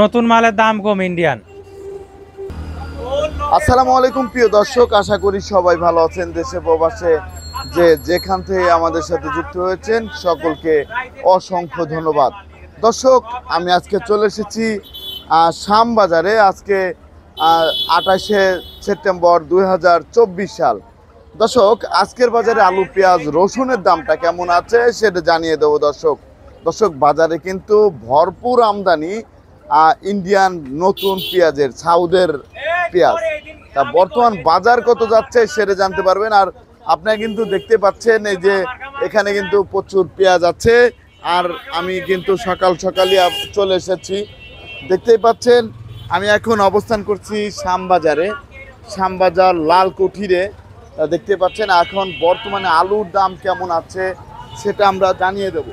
নতুন মালের দাম কম ইন্ডিয়ান আসসালামু আলাইকুম প্রিয় দর্শক আশা করি সবাই ভালো আছেন দেশে প্রবাসে যে যেখান থেকে আমাদের সাথে যুক্ত হয়েছেন সকলকে অসংখ্য ধন্যবাদ দর্শক আমি আজকে চলে এসেছি শাম বাজারে আজকে আঠাশে সেপ্টেম্বর দুই সাল দর্শক আজকের বাজারে আলু পেঁয়াজ রসুনের দামটা কেমন আছে সেটা জানিয়ে দেবো দর্শক দর্শক বাজারে কিন্তু ভরপুর আমদানি ইন্ডিয়ান নতুন পেঁয়াজের সাউদের পেঁয়াজ তা বর্তমান বাজার কত যাচ্ছে সেটা জানতে পারবেন আর আপনারা কিন্তু দেখতে পাচ্ছেন এই যে এখানে কিন্তু প্রচুর পেঁয়াজ আছে আর আমি কিন্তু সকাল সকালই চলে এসেছি দেখতেই পাচ্ছেন আমি এখন অবস্থান করছি শ্যামবাজারে শ্যামবাজার লাল কুঠিরে দেখতে পাচ্ছেন এখন বর্তমানে আলুর দাম কেমন আছে সেটা আমরা জানিয়ে দেব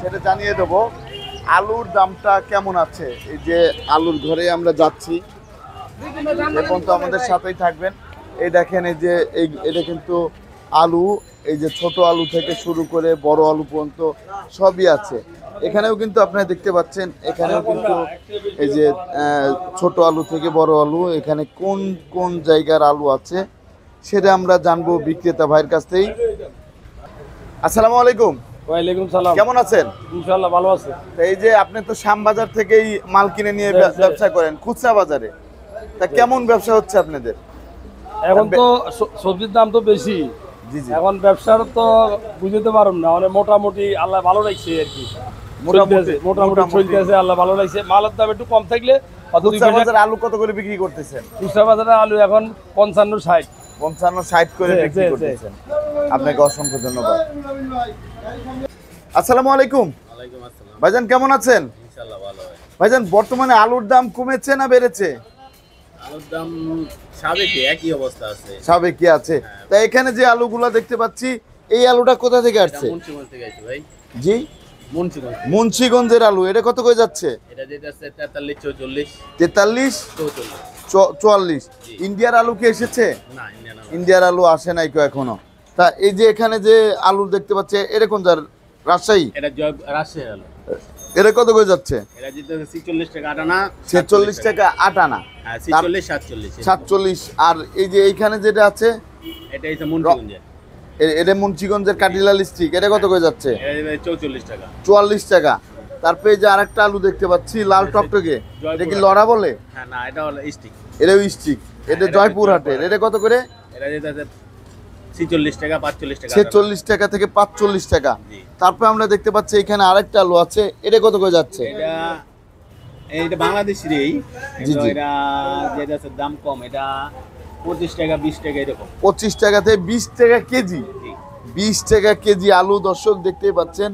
সেটা জানিয়ে দেবো আলুর দামটা কেমন আছে এই যে আলুর ঘরে আমরা যাচ্ছি এখন তো আমাদের সাথেই থাকবেন এই দেখেন এই যে এই এটা কিন্তু আলু এই যে ছোট আলু থেকে শুরু করে বড় আলু পর্যন্ত সবই আছে এখানেও কিন্তু আপনারা দেখতে পাচ্ছেন এখানেও কিন্তু এই যে ছোট আলু থেকে বড় আলু এখানে কোন কোন জায়গার আলু আছে সেটা আমরা জানবো বিক্রেতা ভাইয়ের কাছ থেকেই আসসালামু আলাইকুম বুঝতে পারুন না মানে মোটামুটি আল্লাহ ভালো লাগছে আর কি মোটামুটি আল্লাহ ভালো লাগছে মালের দাম একটু কম থাকলে আলু কত করে বিক্রি করতেছেন খুচরা বাজারে আলু এখন পঞ্চান্ন ষাট পঞ্চান্ন ষাট করে বিক্রি আপনাকে অসংখ্য ধন্যবাদ আসসালামু আলাইকুম ভাইজান কেমন আছেন ভাইজান বর্তমানে আলুর দাম কমেছে না বেড়েছে আছে হ্যাঁ। তা এখানে যে আলুগুলা দেখতে পাচ্ছি এই আলুটা কোথা থেকে আসছে জি আলু এটা কত করে যাচ্ছে তেতাল্লিশ চুয়াল্লিশ ইন্ডিয়ার আলু কি এসেছে ইন্ডিয়ার আলু আসে নাই কেউ এখনো তা এই যে এখানে যে আলু দেখতে পাচ্ছে এরকম যার রাজশাহী এটা কত করে যাচ্ছে এটা টাকা আটানা 46 হ্যাঁ, সাতচল্লিশ আর এই যে এইখানে যেটা আছে এটা এই মুন্সিগঞ্জে মুন্সিগঞ্জের কাটিলাল স্ট্রিক এটা কত করে যাচ্ছে চুয়াল্লিশ টাকা তারপরে যে আরেকটা আলু দেখতে পাচ্ছি লাল টকটকে এটা কি লড়া বলে হ্যাঁ এটা হলো স্টিক হ্যাঁ, এটা জয়পুরহাটের এটা কত করে ছেচল্লিশ টাকা পাঁচচল্লিশ টাকা থেকে পাঁচচল্লিশ টাকা তারপর আমরা দেখতে পাচ্ছি এখানে আরেকটা আলু আছে এটা কত করে যাচ্ছে এটা বাংলাদেশের দাম কম এটা পঁচিশ টাকা বিশ টাকা পঁচিশ টাকা থেকে বিশ টাকা কেজি বিশ টাকা কেজি দর্শক দেখতেই পাচ্ছেন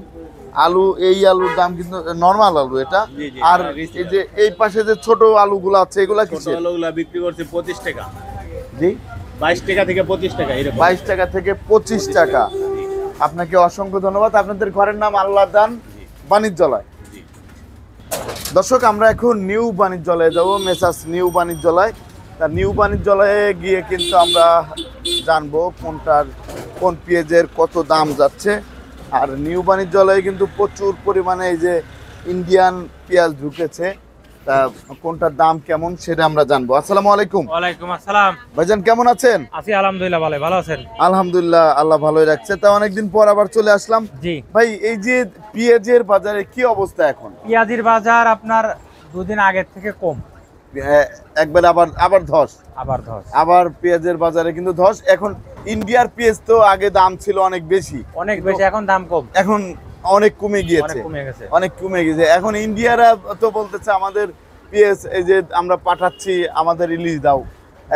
আলু এই আলুর দাম কিন্তু নর্মাল আলু এটা আর এই যে এই পাশে যে ছোট আলুগুলো আছে এগুলা কিছু বিক্রি করছে পঁচিশ টাকা জি বাইশ টাকা থেকে পঁচিশ টাকা এরকম বাইশ টাকা থেকে পঁচিশ টাকা আপনাকে অসংখ্য ধন্যবাদ আপনাদের ঘরের নাম আল্লাহ দান বাণিজ্যলয় দর্শক আমরা এখন নিউ বাণিজ্যলয়ে যাবো মেসাস নিউ বাণিজ্যলয় তা নিউ বাণিজ্যলয়ে গিয়ে কিন্তু আমরা জানবো কোনটার কোন পেঁয়াজের কত দাম যাচ্ছে আর নিউ বাণিজ্যলয়ে কিন্তু প্রচুর পরিমাণে এই যে ইন্ডিয়ান পেঁয়াজ ঢুকেছে তা কোনটার দাম কেমন সেটা আমরা জানবো আসসালামু আলাইকুম ওয়ালাইকুম আসসালাম ভাইজান কেমন আছেন আছি আলহামদুলিল্লাহ ভালো ভালো আছেন আলহামদুলিল্লাহ আল্লাহ ভালোই রাখছে তা অনেকদিন পর আবার চলে আসলাম জি ভাই এই যে পেঁয়াজের বাজারে কি অবস্থা এখন পেঁয়াজের বাজার আপনার দুদিন আগের থেকে কম হ্যাঁ, একবার আবার আবার ধস আবার ধস আবার পেঁয়াজের বাজারে কিন্তু ধস এখন ইন্ডিয়ার পেঁয়াজ তো আগে দাম ছিল অনেক বেশি অনেক বেশি এখন দাম কম এখন অনেক কমে গিয়েছে অনেক কমে গেছে এখন ইন্ডিয়ারা তো বলতেছে আমাদের পিএস এই যে আমরা পাঠাচ্ছি আমাদের রিলিজ দাও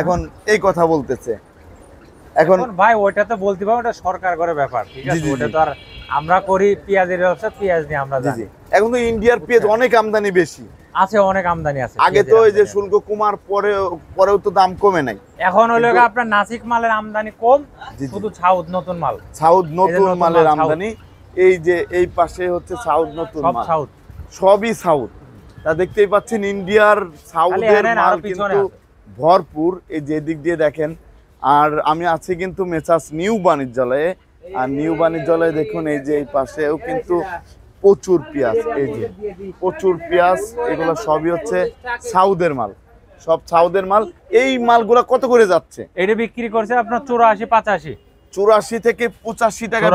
এখন এই কথা বলতেছে এখন ভাই ওইটা তো বলতে পারবো ওটা সরকার করে ব্যাপার ঠিক আছে ওটা তো আর আমরা করি পেঁয়াজের ব্যবসা পেঁয়াজ নিয়ে আমরা জানি এখন তো ইন্ডিয়ার পেঁয়াজ অনেক আমদানি বেশি আছে অনেক আমদানি আছে আগে তো এই যে শুল্ক কুমার পরে পরেও তো দাম কমে নাই এখন হলো আপনার নাসিক মালের আমদানি কম শুধু সাউথ নতুন মাল সাউথ নতুন মালের আমদানি এই যে এই পাশে হচ্ছে সাউথ নতুন সব সাউথ সবই সাউথ তা দেখতেই পাচ্ছেন ইন্ডিয়ার সাউথের মাল কিন্তু ভরপুর এই যে দিক দিয়ে দেখেন আর আমি আছি কিন্তু মেসাস নিউ বাণিজ্যালয়ে আর নিউ বাণিজ্যালয়ে দেখুন এই যে এই পাশেও কিন্তু প্রচুর পেঁয়াজ এই যে প্রচুর পেঁয়াজ এগুলো সবই হচ্ছে সাউদের মাল সব সাউদের মাল এই মালগুলা কত করে যাচ্ছে এটা বিক্রি করছে আপনার চৌরাশি পাঁচাশি চুরাশি থেকে পঁচাশি টাকা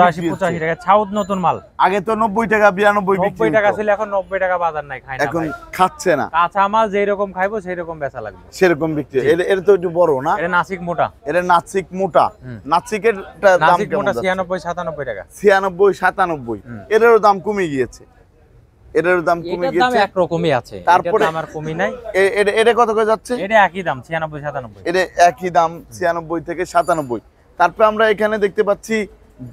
ছাউদ নতুন মাল আগে তো নব্বই টাকা বিরানব্বই নব্বই টাকা ছিল এখন নব্বই টাকা বাজার নাই এখন খাচ্ছে না কাঁচা মাল যেই রকম খাইবো সেই রকম বেচা লাগবে সেরকম বিক্রি এটা তো একটু বড় না এটা নাসিক মোটা এটা নাসিক মোটা নাসিকের ছিয়ানব্বই সাতানব্বই টাকা ছিয়ানব্বই সাতানব্বই এটারও দাম কমে গিয়েছে এটার দাম কমে গেছে এক রকমই আছে তারপরে আমার কমই নাই এটা কত করে যাচ্ছে এটা একই দাম 96 97 এটা একই দাম 96 থেকে 97 তারপর আমরা এখানে দেখতে পাচ্ছি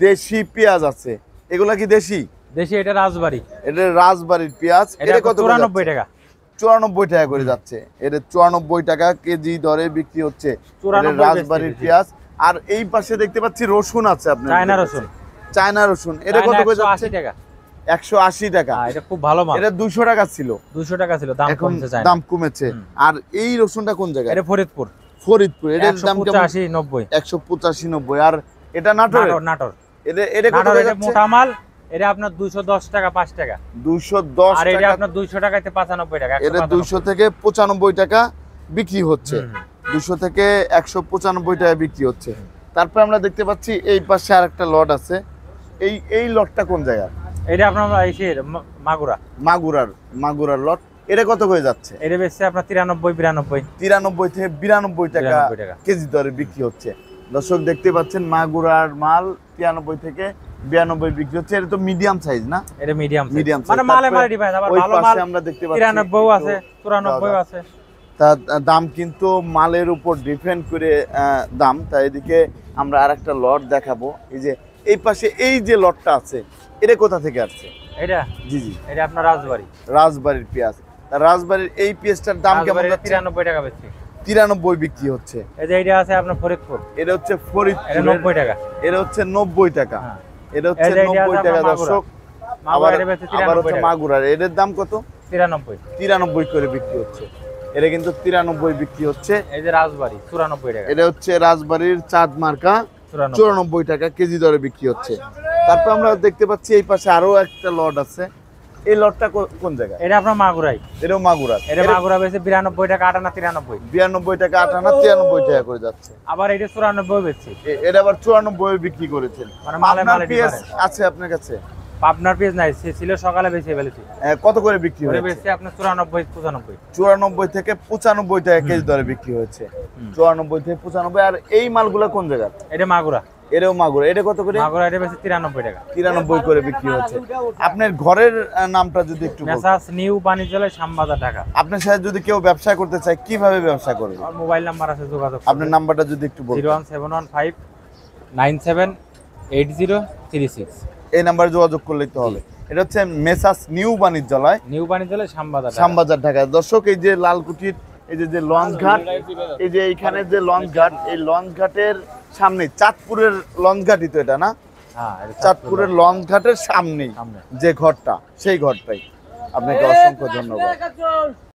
দেশি পেঁয়াজ আছে এগুলা কি দেশি দেশি এটা রাজবাড়ি এটা রাজবাড়ির পেঁয়াজ এটা কত 94 টাকা 94 টাকা করে যাচ্ছে এটা 94 টাকা কেজি দরে বিক্রি হচ্ছে রাজবাড়ির পেঁয়াজ আর এই পাশে দেখতে পাচ্ছি রসুন আছে আপনার চায়না রসুন চায়না রসুন এটা কত করে যাচ্ছে একশো আশি টাকা হ্যাঁ, এটা খুব ভালো মাল এটা দুশো টাকা ছিল দুশো টাকা ছিল দাম কমেছে দাম কমেছে আর এই রসুনটা কোন জায়গায় এটা ফরিদপুর ফরিদপুর এটার দাম পঁচাশি নব্বই একশো পঁচাশি নব্বই আর এটা নাটোর নাটোর এটা এটা মোটা মাল এটা আপনার 210 টাকা 5 টাকা 210 আর এটা আপনার 200 টাকাতে 95 টাকা এটা 200 থেকে 95 টাকা বিক্রি হচ্ছে 200 থেকে 195 টাকা বিক্রি হচ্ছে তারপর আমরা দেখতে পাচ্ছি এই পাশে আরেকটা লট আছে এই এই লটটা কোন জায়গা এটা আপনার এই মাগুরা মাগুরার মাগুরার লট এটা কত করে যাচ্ছে এটা বেশি আপনার তিরানব্বই বিরানব্বই তিরানব্বই থেকে বিরানব্বই টাকা কেজি দরে বিক্রি হচ্ছে দর্শক দেখতে পাচ্ছেন মাগুরার মাল তিরানব্বই থেকে বিরানব্বই বিক্রি হচ্ছে এটা তো মিডিয়াম সাইজ না এটা মিডিয়াম মিডিয়াম মানে মালে মালে আবার ভালো মাল আমরা দেখতে পাচ্ছি আছে আছে তা দাম কিন্তু মালের উপর ডিপেন্ড করে দাম তা এদিকে আমরা একটা লট দেখাবো এই যে এই পাশে এই যে লটটা আছে এটা কোথা থেকে আসছে এটা জি জি এটা আপনার রাজবাড়ি রাজবাড়ির পেঁয়াজ রাজবাড়ির এই পেঁয়াজটার দাম কেমন তিরানব্বই টাকা বেশি তিরানব্বই বিক্রি হচ্ছে এই যে এটা আছে আপনার ফরিদপুর এটা হচ্ছে ফরিদপুর নব্বই টাকা এটা হচ্ছে নব্বই টাকা হ্যাঁ। এটা হচ্ছে নব্বই টাকা দর্শক আবার মাগুরার এটার দাম কত তিরানব্বই তিরানব্বই করে বিক্রি হচ্ছে এটা কিন্তু তিরানব্বই বিক্রি হচ্ছে এই যে রাজবাড়ি চুরানব্বই টাকা এটা হচ্ছে রাজবাড়ির চাঁদ মার্কা চুরানব্বই টাকা কেজি দরে বিক্রি হচ্ছে তারপর আমরা দেখতে পাচ্ছি এই পাশে আরো একটা লট আছে এই লটটা কোন জায়গায় এটা আপনার মাগুরাই এটাও মাগুরা এটা মাগুরা বেচে বিরানব্বই টাকা আটানা তিরানব্বই বিরানব্বই টাকা আটানা তিরানব্বই টাকা করে যাচ্ছে আবার এটা চুরানব্বই বেচছে এটা আবার চুরানব্বই বিক্রি করেছেন মানে মালে মালে আছে আপনার কাছে আপনার পেজ নাই সে ছিল সকালে বেশি ফেলেছি কত করে বিক্রি হয়েছে বেশি আপনার চুরানব্বই পঁচানব্বই চুরানব্বই থেকে পঁচানব্বই টাকা কেজি দরে বিক্রি হয়েছে চুরানব্বই থেকে পঁচানব্বই আর এই মালগুলা কোন জায়গা এটা মাগুরা এরও মাগুর এটা কত করে মাগুর এটা বেশি 93 টাকা 93 করে বিক্রি হচ্ছে আপনার ঘরের নামটা যদি একটু মেসাস নিউ বাণিজ্যালয় শ্যামবাজার ঢাকা আপনার সাথে যদি কেউ ব্যবসা করতে চায় কিভাবে ব্যবসা করবে আমার মোবাইল নাম্বার আছে যোগাযোগ আপনার নাম্বারটা যদি একটু বলুন 01715 978036 এই নাম্বারে যোগাযোগ করলেই তো হবে এটা হচ্ছে Messrs new Banijyalay new Banijyalay Shyambazar Shyambazar Dhaka দর্শক এই যে লালকুঠির এই যে যে লঞ্চ ঘাট এই যে এইখানে যে লঞ্চ ঘাট এই লঞ্চ ঘাটের সামনে চাঁদপুরের লঞ্চঘাটই তো এটা না হ্যাঁ, চাঁদপুরের লঞ্চঘাটের সামনেই যে ঘরটা সেই ঘরটাই আপনাকে অসংখ্য ধন্যবাদ